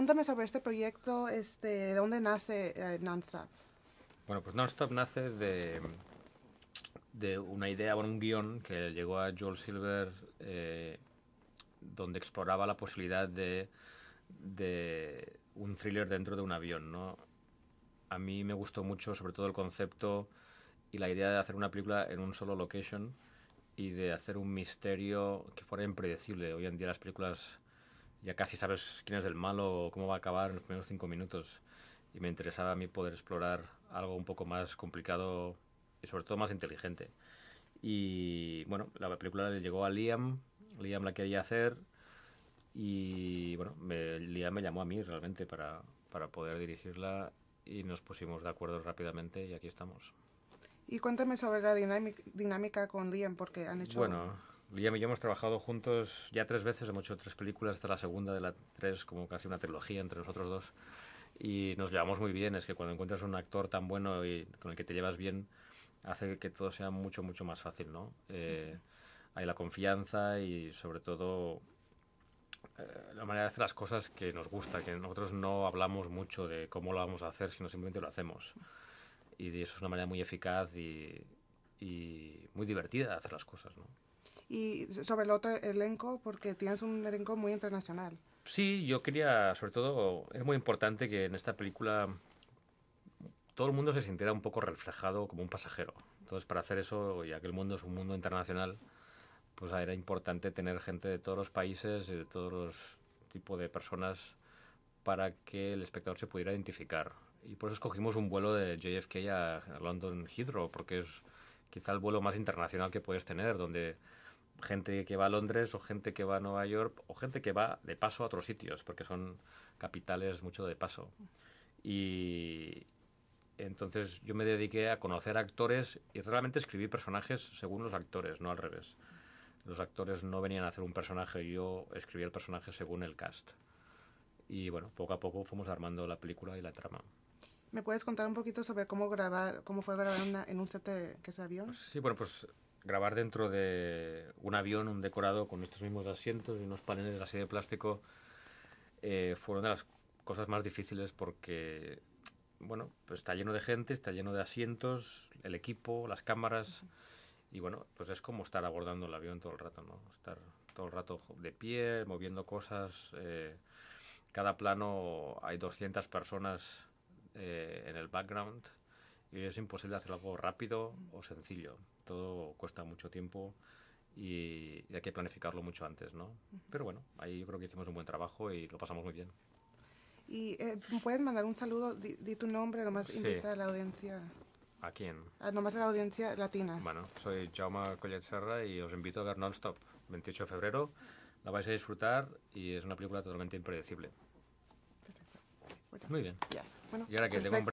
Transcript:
Cuéntame sobre este proyecto, este, ¿de dónde nace eh, Nonstop? Bueno, pues Nonstop nace de, de una idea, bueno, un guión que llegó a Joel Silver eh, donde exploraba la posibilidad de, de un thriller dentro de un avión, ¿no? A mí me gustó mucho, sobre todo el concepto y la idea de hacer una película en un solo location y de hacer un misterio que fuera impredecible. Hoy en día las películas ya casi sabes quién es el malo o cómo va a acabar en los primeros cinco minutos. Y me interesaba a mí poder explorar algo un poco más complicado y sobre todo más inteligente. Y bueno, la película le llegó a Liam, Liam la quería hacer y bueno, Liam me llamó a mí realmente para, poder dirigirla y nos pusimos de acuerdo rápidamente y aquí estamos. Y cuéntame sobre la dinámica, con Liam, porque han hecho... Bueno, Liam y yo hemos trabajado juntos ya tres veces, hemos hecho tres películas, esta es la segunda de las tres, como casi una trilogía entre nosotros dos. Y nos llevamos muy bien, es que cuando encuentras un actor tan bueno y con el que te llevas bien, hace que todo sea mucho, mucho más fácil, ¿no? Eh, hay la confianza y sobre todo eh, la manera de hacer las cosas que nos gusta, que nosotros no hablamos mucho de cómo lo vamos a hacer, sino simplemente lo hacemos. Y eso es una manera muy eficaz y, y muy divertida de hacer las cosas, ¿no? y sobre el otro elenco, porque tienes un elenco muy internacional. Sí, yo quería, sobre todo, es muy importante que en esta película todo el mundo se sintiera un poco reflejado como un pasajero. Entonces, para hacer eso, ya que el mundo es un mundo internacional, pues era importante tener gente de todos los países y de todos los tipos de personas para que el espectador se pudiera identificar. Y por eso escogimos un vuelo de JFK a London Heathrow, porque es quizá el vuelo más internacional que puedes tener, donde gente que va a Londres o gente que va a Nueva York o gente que va de paso a otros sitios, porque son capitales mucho de paso. Y entonces yo me dediqué a conocer actores y realmente escribí personajes según los actores, no al revés. Los actores no venían a hacer un personaje, yo escribí el personaje según el cast. Y bueno, poco a poco fuimos armando la película y la trama. ¿Me puedes contar un poquito sobre cómo grabar, cómo fue grabar en un set que se avión? Sí, bueno, pues grabar dentro de un avión, un decorado con estos mismos asientos y unos paneles así de plástico, eh, fueron de las cosas más difíciles porque, bueno, pues está lleno de gente, está lleno de asientos, el equipo, las cámaras, y bueno, pues es como estar abordando el avión todo el rato, ¿no? Estar todo el rato de pie, moviendo cosas. Eh, cada plano hay 200 personas eh, en el background y es imposible hacer algo rápido o sencillo. Todo cuesta mucho tiempo y, hay que planificarlo mucho antes, ¿no? Pero bueno, ahí yo creo que hicimos un buen trabajo y lo pasamos muy bien. Y eh, puedes mandar un saludo, di, tu nombre, nomás invita a la audiencia. ¿A quién? A, ah, nomás a la audiencia latina. Bueno, soy Jaume Collet Serra y os invito a ver Nonstop, 28 de febrero. La vais a disfrutar y es una película totalmente impredecible. Perfecto. Muy bien. y ahora que tengo un